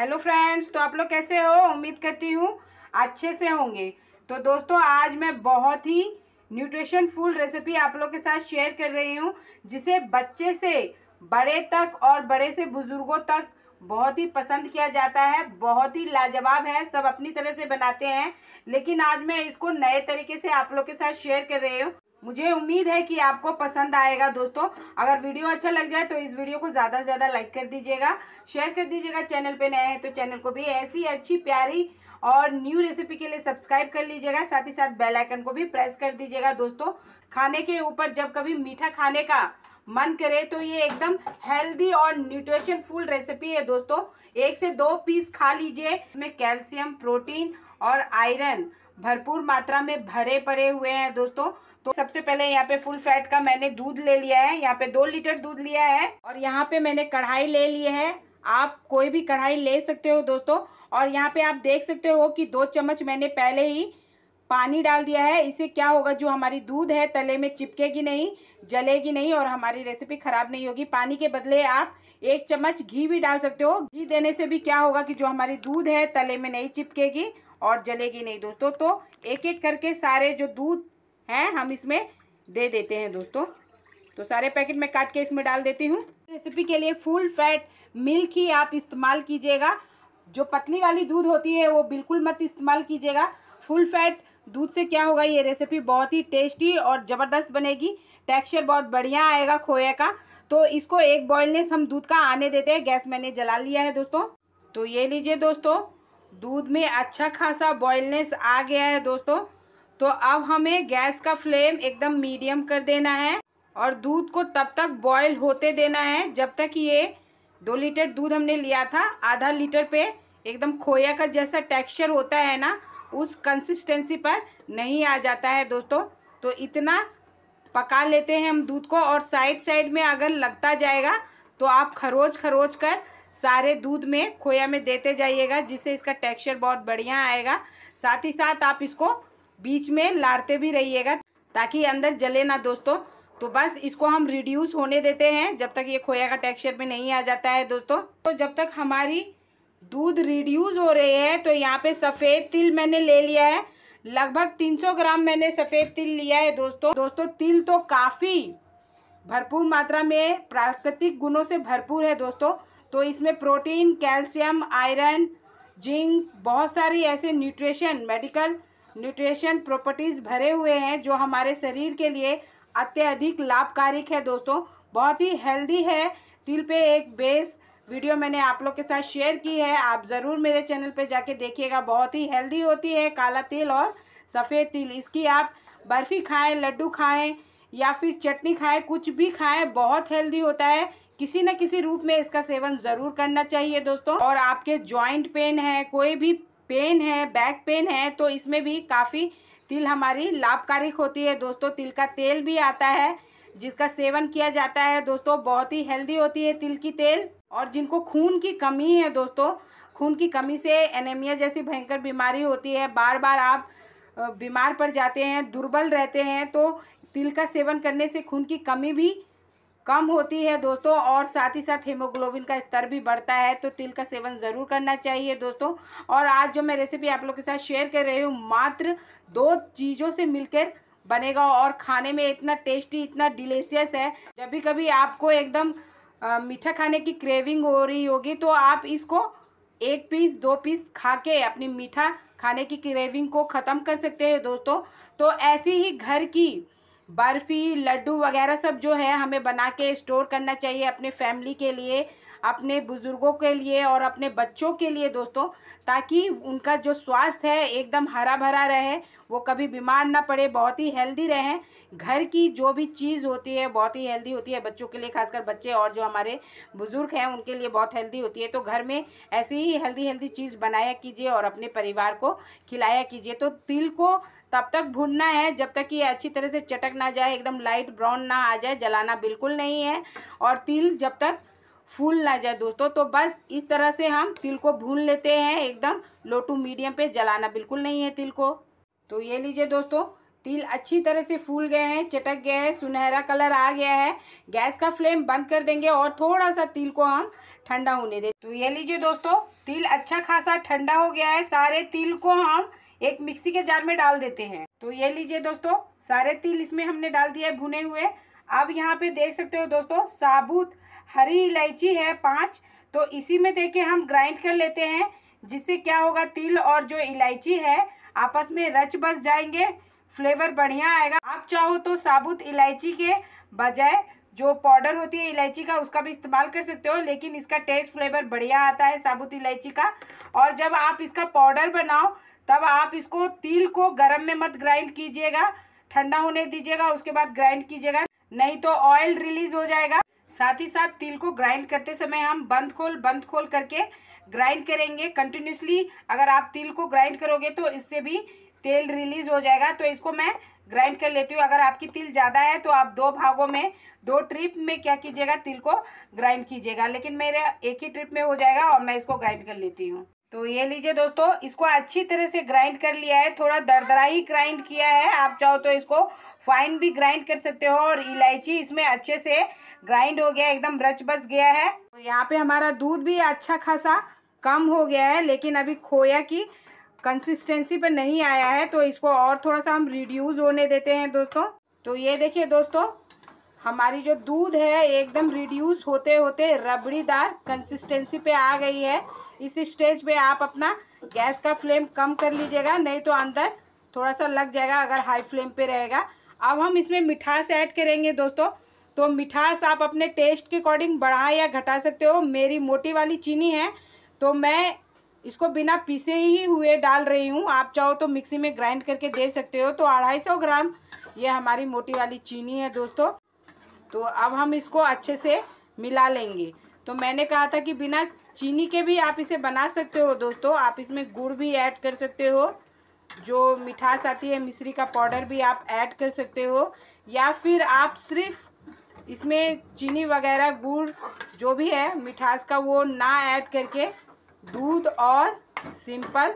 hello friends तो आप लोग कैसे हो उम्मीद करती हूँ अच्छे से होंगे तो दोस्तों आज मैं बहुत ही न्यूट्रिशन फुल रेसिपी आप लोग के साथ शेयर कर रही हूँ जिसे बच्चे से बड़े तक और बड़े से बुज़ुर्गों तक बहुत ही पसंद किया जाता है बहुत ही लाजवाब है सब अपनी तरह से बनाते हैं लेकिन आज मैं इसको नए तरीके से आप लोग के साथ शेयर कर रही हूँ मुझे उम्मीद है कि आपको पसंद आएगा दोस्तों अगर वीडियो अच्छा लग जाए तो इस वीडियो को ज़्यादा से ज़्यादा लाइक कर दीजिएगा शेयर कर दीजिएगा चैनल पे नए हैं तो चैनल को भी ऐसी अच्छी प्यारी और न्यू रेसिपी के लिए सब्सक्राइब कर लीजिएगा साथ ही साथ बेल आइकन को भी प्रेस कर दीजिएगा दोस्तों खाने के ऊपर जब कभी मीठा खाने का मन करे तो ये एकदम हेल्दी और न्यूट्रिशन फुल रेसिपी है दोस्तों एक से दो पीस खा लीजिए इसमें कैल्शियम प्रोटीन और आयरन भरपूर मात्रा में भरे पड़े हुए हैं दोस्तों तो सबसे पहले यहाँ पे फुल फैट का मैंने दूध ले लिया है यहाँ पे दो लीटर दूध लिया है और यहाँ पे मैंने कढ़ाई ले ली है आप कोई भी कढ़ाई ले सकते हो दोस्तों और यहाँ पे आप देख सकते हो कि दो चम्मच मैंने पहले ही पानी डाल दिया है इससे क्या होगा जो हमारी दूध है तले में चिपकेगी नहीं जलेगी नहीं और हमारी रेसिपी ख़राब नहीं होगी पानी के बदले आप एक चम्मच घी भी डाल सकते हो घी देने से भी क्या होगा कि जो हमारी दूध है तले में नहीं चिपकेगी और जलेगी नहीं दोस्तों तो एक एक करके सारे जो दूध हैं हम इसमें दे देते हैं दोस्तों तो सारे पैकेट में काट के इसमें डाल देती हूँ रेसिपी के लिए फुल फैट मिल्क ही आप इस्तेमाल कीजिएगा जो पतली वाली दूध होती है वो बिल्कुल मत इस्तेमाल कीजिएगा फुल फैट दूध से क्या होगा ये रेसिपी बहुत ही टेस्टी और ज़बरदस्त बनेगी टेक्सचर बहुत बढ़िया आएगा खोए का तो इसको एक बॉयलनेस हम दूध का आने देते हैं गैस मैंने जला लिया है दोस्तों तो ये लीजिए दोस्तों दूध में अच्छा खासा बॉयलनेस आ गया है दोस्तों तो अब हमें गैस का फ्लेम एकदम मीडियम कर देना है और दूध को तब तक बॉयल होते देना है जब तक ये दो लीटर दूध हमने लिया था आधा लीटर पे एकदम खोया का जैसा टेक्सचर होता है ना उस कंसिस्टेंसी पर नहीं आ जाता है दोस्तों तो इतना पका लेते हैं हम दूध को और साइड साइड में अगर लगता जाएगा तो आप खरोच खरोच कर सारे दूध में खोया में देते जाइएगा जिससे इसका टेक्सचर बहुत बढ़िया आएगा साथ ही साथ आप इसको बीच में लाड़ते भी रहिएगा ताकि अंदर जले ना दोस्तों तो बस इसको हम रिड्यूस होने देते हैं जब तक ये खोया का टेक्सचर में नहीं आ जाता है दोस्तों तो जब तक हमारी दूध रिड्यूस हो रही है तो यहाँ पे सफ़ेद तिल मैंने ले लिया है लगभग 300 ग्राम मैंने सफ़ेद तिल लिया है दोस्तों दोस्तों तिल तो काफ़ी भरपूर मात्रा में प्राकृतिक गुणों से भरपूर है दोस्तों तो इसमें प्रोटीन कैल्शियम आयरन जिंक बहुत सारी ऐसे न्यूट्रिशन मेडिकल न्यूट्रिशन प्रॉपर्टीज़ भरे हुए हैं जो हमारे शरीर के लिए अत्यधिक लाभकारी है दोस्तों बहुत ही हेल्दी है तिल पे एक बेस वीडियो मैंने आप लोग के साथ शेयर की है आप ज़रूर मेरे चैनल पे जाके देखिएगा बहुत ही हेल्दी होती है काला तिल और सफ़ेद तिल इसकी आप बर्फ़ी खाएँ लड्डू खाएँ या फिर चटनी खाएँ कुछ भी खाएँ बहुत हेल्दी होता है किसी न किसी रूप में इसका सेवन ज़रूर करना चाहिए दोस्तों और आपके ज्वाइंट पेन है कोई भी पेन है बैक पेन है तो इसमें भी काफ़ी तिल हमारी लाभकारी होती है दोस्तों तिल का तेल भी आता है जिसका सेवन किया जाता है दोस्तों बहुत ही हेल्दी होती है तिल की तेल और जिनको खून की कमी है दोस्तों खून की कमी से एनेमिया जैसी भयंकर बीमारी होती है बार बार आप बीमार पड़ जाते हैं दुर्बल रहते हैं तो तिल का सेवन करने से खून की कमी भी कम होती है दोस्तों और साथ ही साथ हेमोग्लोबिन का स्तर भी बढ़ता है तो तिल का सेवन ज़रूर करना चाहिए दोस्तों और आज जो मैं रेसिपी आप लोग के साथ शेयर कर रही हूँ मात्र दो चीज़ों से मिलकर बनेगा और खाने में इतना टेस्टी इतना डिलेशियस है जब भी कभी आपको एकदम मीठा खाने की क्रेविंग हो रही होगी तो आप इसको एक पीस दो पीस खा के अपनी मीठा खाने की क्रेविंग को ख़त्म कर सकते हैं दोस्तों तो ऐसी ही घर की बर्फ़ी लड्डू वगैरह सब जो है हमें बना के स्टोर करना चाहिए अपने फैमिली के लिए अपने बुज़ुर्गों के लिए और अपने बच्चों के लिए दोस्तों ताकि उनका जो स्वास्थ्य है एकदम हरा भरा रहे वो कभी बीमार ना पड़े बहुत ही हेल्दी रहें घर की जो भी चीज़ होती है बहुत ही हेल्दी होती है बच्चों के लिए खासकर बच्चे और जो हमारे बुज़ुर्ग हैं उनके लिए बहुत हेल्दी होती है तो घर में ऐसी ही हेल्दी हेल्दी चीज़ बनाया कीजिए और अपने परिवार को खिलाया कीजिए तो तिल को तब तक भूनना है जब तक कि अच्छी तरह से चटक ना जाए एकदम लाइट ब्राउन ना आ जाए जलाना बिल्कुल नहीं है और तिल जब तक फूल ना जाए दोस्तों तो बस इस तरह से हम तिल को भून लेते हैं एकदम लो टू मीडियम पे जलाना बिल्कुल नहीं है तिल को तो ये लीजिए दोस्तों तिल अच्छी तरह से फूल गए हैं चटक गए हैं सुनहरा कलर आ गया है गैस का फ्लेम बंद कर देंगे और थोड़ा सा तिल को हम ठंडा होने दें तो ये लीजिए दोस्तों तिल अच्छा खासा ठंडा हो गया है सारे तिल को हम एक मिक्सी के जार में डाल देते हैं तो ये लीजिए दोस्तों सारे तिल इसमें हमने डाल दिया है भुने हुए अब यहाँ पे देख सकते हो दोस्तों साबुत हरी इलायची है पाँच तो इसी में देखे हम ग्राइंड कर लेते हैं जिससे क्या होगा तिल और जो इलायची है आपस में रच बस जाएंगे फ्लेवर बढ़िया आएगा आप चाहो तो साबुत इलायची के बजाय जो पाउडर होती है इलायची का उसका भी इस्तेमाल कर सकते हो लेकिन इसका टेस्ट फ्लेवर बढ़िया आता है साबुत इलायची का और जब आप इसका पाउडर बनाओ तब आप इसको तिल को गर्म में मत ग्राइंड कीजिएगा ठंडा होने दीजिएगा उसके बाद ग्राइंड कीजिएगा नहीं तो ऑयल रिलीज हो जाएगा साथ ही साथ तिल को ग्राइंड करते समय हम बंद खोल बंद खोल करके ग्राइंड करेंगे कंटिन्यूसली अगर आप तिल को ग्राइंड करोगे तो इससे भी तेल रिलीज हो जाएगा तो इसको मैं ग्राइंड कर लेती हूँ अगर आपकी तिल ज़्यादा है तो आप दो भागों में दो ट्रिप में क्या कीजिएगा तिल को ग्राइंड कीजिएगा लेकिन मेरे एक ही ट्रिप में हो जाएगा और मैं इसको ग्राइंड कर लेती हूँ तो ये लीजिए दोस्तों इसको अच्छी तरह से ग्राइंड कर लिया है थोड़ा दरदरा ही ग्राइंड किया है आप चाहो तो इसको फाइन भी ग्राइंड कर सकते हो और इलायची इसमें अच्छे से ग्राइंड हो गया एकदम रच बस गया है तो यहाँ पे हमारा दूध भी अच्छा खासा कम हो गया है लेकिन अभी खोया की कंसिस्टेंसी पर नहीं आया है तो इसको और थोड़ा सा हम रिड्यूज़ होने देते हैं दोस्तों तो ये देखिए दोस्तों हमारी जो दूध है एकदम रिड्यूस होते होते रबड़ीदार कंसिस्टेंसी पे आ गई है इस स्टेज पे आप अपना गैस का फ्लेम कम कर लीजिएगा नहीं तो अंदर थोड़ा सा लग जाएगा अगर हाई फ्लेम पे रहेगा अब हम इसमें मिठास ऐड करेंगे दोस्तों तो मिठास आप अपने टेस्ट के अकॉर्डिंग बढ़ा या घटा सकते हो मेरी मोटी वाली चीनी है तो मैं इसको बिना पीसे ही हुए डाल रही हूँ आप चाहो तो मिक्सी में ग्राइंड करके दे सकते हो तो अढ़ाई सौ ग्राम ये हमारी मोटी वाली चीनी है दोस्तों तो अब हम इसको अच्छे से मिला लेंगे तो मैंने कहा था कि बिना चीनी के भी आप इसे बना सकते हो दोस्तों आप इसमें गुड़ भी ऐड कर सकते हो जो मिठास आती है मिश्री का पाउडर भी आप ऐड कर सकते हो या फिर आप सिर्फ इसमें चीनी वगैरह गुड़ जो भी है मिठास का वो ना ऐड करके दूध और सिंपल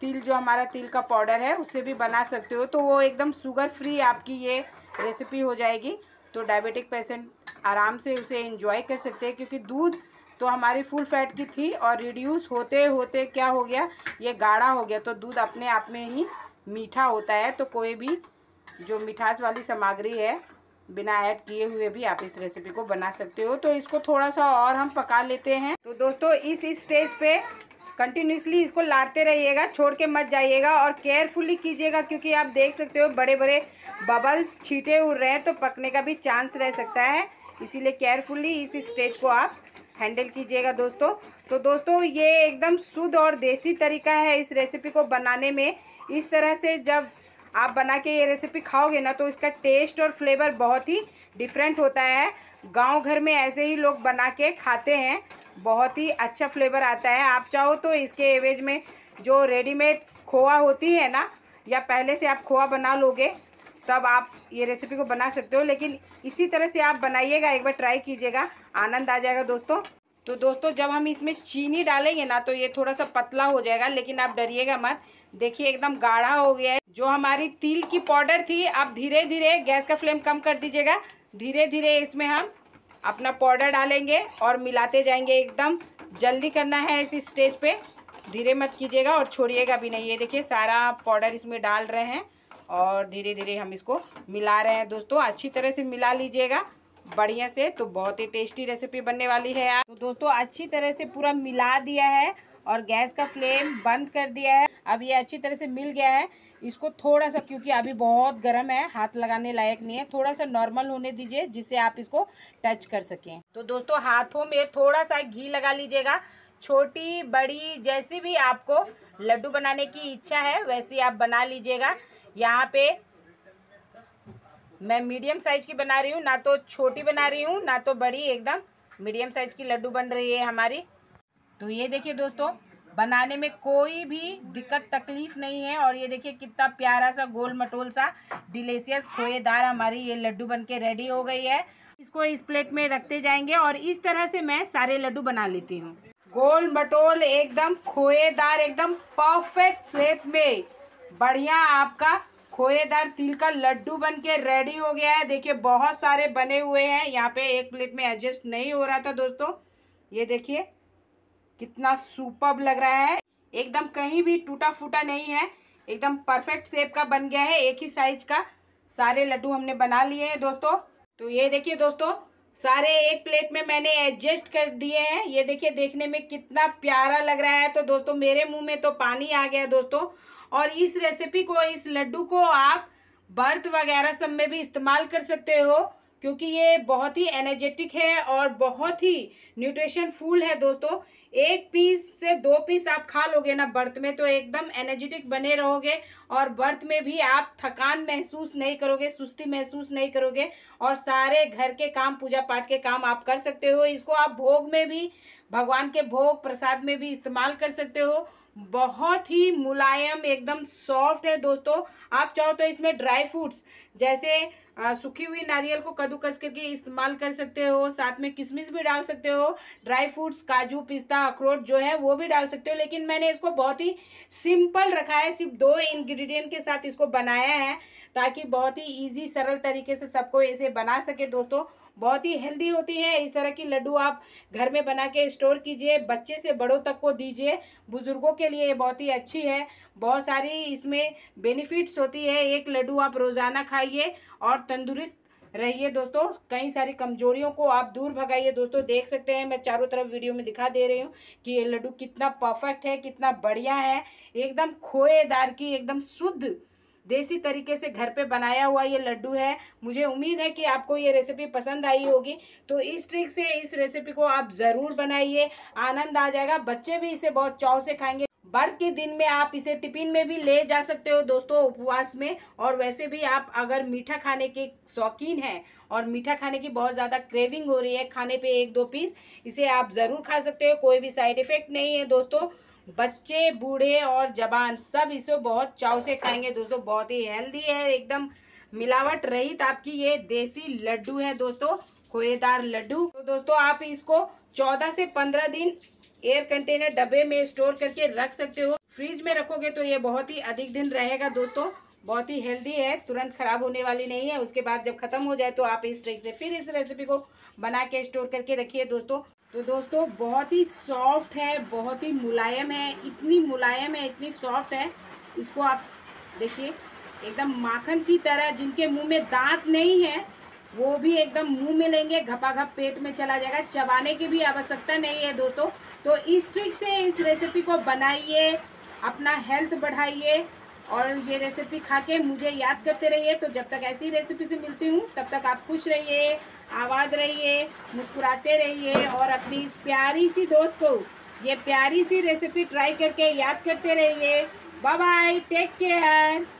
तिल जो हमारा तिल का पाउडर है उससे भी बना सकते हो तो वो एकदम शुगर फ्री आपकी ये रेसिपी हो जाएगी तो डायबिटिक पेशेंट आराम से उसे इंजॉय कर सकते हैं क्योंकि दूध तो हमारी फुल फैट की थी और रिड्यूस होते होते क्या हो गया ये गाढ़ा हो गया तो दूध अपने आप में ही मीठा होता है तो कोई भी जो मिठास वाली सामग्री है बिना ऐड किए हुए भी आप इस रेसिपी को बना सकते हो तो इसको थोड़ा सा और हम पका लेते हैं तो दोस्तों इस स्टेज पे कंटिन्यूसली इसको लाड़ते रहिएगा छोड़ के मत जाइएगा और केयरफुली कीजिएगा क्योंकि आप देख सकते हो बड़े बड़े बबल्स छीटे उड़ रहे हैं तो पकने का भी चांस रह सकता है इसीलिए केयरफुली इस स्टेज को आप हैंडल कीजिएगा दोस्तों तो दोस्तों ये एकदम शुद्ध और देसी तरीका है इस रेसिपी को बनाने में इस तरह से जब आप बना के ये रेसिपी खाओगे ना तो इसका टेस्ट और फ्लेवर बहुत ही डिफरेंट होता है गांव घर में ऐसे ही लोग बना के खाते हैं बहुत ही अच्छा फ्लेवर आता है आप चाहो तो इसके एवेज में जो रेडीमेड खोआ होती है ना या पहले से आप खोआ बना लोगे तब आप ये रेसिपी को बना सकते हो लेकिन इसी तरह से आप बनाइएगा एक बार ट्राई कीजिएगा आनंद आ जाएगा दोस्तों तो दोस्तों जब हम इसमें चीनी डालेंगे ना तो ये थोड़ा सा पतला हो जाएगा लेकिन आप डरिएगा मत देखिए एकदम गाढ़ा हो गया है जो हमारी तिल की पाउडर थी आप धीरे धीरे गैस का फ्लेम कम कर दीजिएगा धीरे धीरे इसमें हम अपना पाउडर डालेंगे और मिलाते जाएंगे एकदम जल्दी करना है इस स्टेज पे धीरे मत कीजिएगा और छोड़िएगा भी नहीं ये देखिए सारा पाउडर इसमें डाल रहे हैं और धीरे धीरे हम इसको मिला रहे हैं दोस्तों अच्छी तरह से मिला लीजिएगा बढ़िया से तो बहुत ही टेस्टी रेसिपी बनने वाली है तो दोस्तों अच्छी तरह से पूरा मिला दिया है और गैस का फ्लेम बंद कर दिया है अब ये अच्छी तरह से मिल गया है इसको थोड़ा सा क्योंकि अभी बहुत गर्म है हाथ लगाने लायक नहीं है थोड़ा सा नॉर्मल होने दीजिए जिससे आप इसको टच कर सकें तो दोस्तों हाथों में थोड़ा सा घी लगा लीजिएगा छोटी बड़ी जैसी भी आपको लड्डू बनाने की इच्छा है वैसी आप बना लीजिएगा यहाँ पे मैं मीडियम साइज की बना रही हूँ ना तो छोटी बना रही हूँ ना तो बड़ी एकदम मीडियम साइज की लड्डू बन रही है हमारी तो ये देखिए दोस्तों बनाने में कोई भी दिक्कत तकलीफ़ नहीं है और ये देखिए कितना प्यारा सा गोल मटोल सा डिलेशियस खोएदार हमारी ये लड्डू बन के रेडी हो गई है इसको इस प्लेट में रखते जाएंगे और इस तरह से मैं सारे लड्डू बना लेती हूँ गोल मटोल एकदम खोएदार एकदम परफेक्ट शेप में बढ़िया आपका खोएदार तिल का लड्डू बन के रेडी हो गया है देखिए बहुत सारे बने हुए हैं यहाँ पे एक प्लेट में एडजस्ट नहीं हो रहा था दोस्तों ये देखिए कितना सुपर लग रहा है एकदम कहीं भी टूटा फूटा नहीं है एकदम परफेक्ट सेप का बन गया है एक ही साइज का सारे लड्डू हमने बना लिए हैं दोस्तों तो ये देखिए दोस्तों सारे एक प्लेट में मैंने एडजस्ट कर दिए हैं ये देखिए देखने में कितना प्यारा लग रहा है तो दोस्तों मेरे मुंह में तो पानी आ गया दोस्तों और इस रेसिपी को इस लड्डू को आप बर्थ वगैरह सब में भी इस्तेमाल कर सकते हो क्योंकि ये बहुत ही एनर्जेटिक है और बहुत ही न्यूट्रिशन फूल है दोस्तों एक पीस से दो पीस आप खा लोगे ना बर्थ में तो एकदम एनर्जेटिक बने रहोगे और बर्थ में भी आप थकान महसूस नहीं करोगे सुस्ती महसूस नहीं करोगे और सारे घर के काम पूजा पाठ के काम आप कर सकते हो इसको आप भोग में भी भगवान के भोग प्रसाद में भी इस्तेमाल कर सकते हो बहुत ही मुलायम एकदम सॉफ्ट है दोस्तों आप चाहो तो इसमें ड्राई फ्रूट्स जैसे सूखी हुई नारियल को कद्दूकस करके इस्तेमाल कर सकते हो साथ में किशमिश भी डाल सकते हो ड्राई फ्रूट्स काजू पिस्ता अखरोट जो है वो भी डाल सकते हो लेकिन मैंने इसको बहुत ही सिंपल रखा है सिर्फ दो इंग्रेडिएंट के साथ इसको बनाया है ताकि बहुत ही ईजी सरल तरीके से सबको इसे बना सके दोस्तों बहुत ही हेल्दी होती है इस तरह की लड्डू आप घर में बना के स्टोर कीजिए बच्चे से बड़ों तक को दीजिए बुज़ुर्गों के लिए ये बहुत ही अच्छी है बहुत सारी इसमें बेनिफिट्स होती है एक लड्डू आप रोज़ाना खाइए और तंदुरुस्त रहिए दोस्तों कई सारी कमजोरियों को आप दूर भगाइए दोस्तों देख सकते हैं मैं चारों तरफ वीडियो में दिखा दे रही हूँ कि ये लड्डू कितना परफेक्ट है कितना बढ़िया है एकदम खोएदार की एकदम शुद्ध देसी तरीके से घर पे बनाया हुआ ये लड्डू है मुझे उम्मीद है कि आपको ये रेसिपी पसंद आई होगी तो इस ट्रिक से इस रेसिपी को आप ज़रूर बनाइए आनंद आ जाएगा बच्चे भी इसे बहुत चाव से खाएंगे बर्थ के दिन में आप इसे टिफिन में भी ले जा सकते हो दोस्तों उपवास में और वैसे भी आप अगर मीठा खाने के शौकीन हैं और मीठा खाने की बहुत ज़्यादा क्रेविंग हो रही है खाने पे एक दो पीस इसे आप ज़रूर खा सकते हो कोई भी साइड इफ़ेक्ट नहीं है दोस्तों बच्चे बूढ़े और जवान सब इसे बहुत चाव से खाएंगे दोस्तों बहुत ही हेल्दी है एकदम मिलावट रहित आपकी ये देसी लड्डू है दोस्तों खोएदार लड्डू तो दोस्तों आप इसको 14 से 15 दिन एयर कंटेनर डब्बे में स्टोर करके रख सकते हो फ्रीज में रखोगे तो ये बहुत ही अधिक दिन रहेगा दोस्तों बहुत ही हेल्दी है तुरंत खराब होने वाली नहीं है उसके बाद जब खत्म हो जाए तो आप इस तरीके से फिर इस रेसिपी को बना के स्टोर करके रखिए दोस्तों तो दोस्तों बहुत ही सॉफ्ट है बहुत ही मुलायम है इतनी मुलायम है इतनी सॉफ्ट है इसको आप देखिए एकदम माखन की तरह जिनके मुंह में दांत नहीं है वो भी एकदम मुंह में लेंगे घपाघप पेट में चला जाएगा चबाने की भी आवश्यकता नहीं है दोस्तों तो इस ट्रिक से इस रेसिपी को बनाइए अपना हेल्थ बढ़ाइए और ये रेसिपी खा के मुझे याद करते रहिए तो जब तक ऐसी रेसिपी से मिलती हूँ तब तक आप खुश रहिए आवाज़ रहिए मुस्कुराते रहिए और अपनी प्यारी सी दोस्त को ये प्यारी सी रेसिपी ट्राई करके याद करते रहिए बाय बाय टेक केयर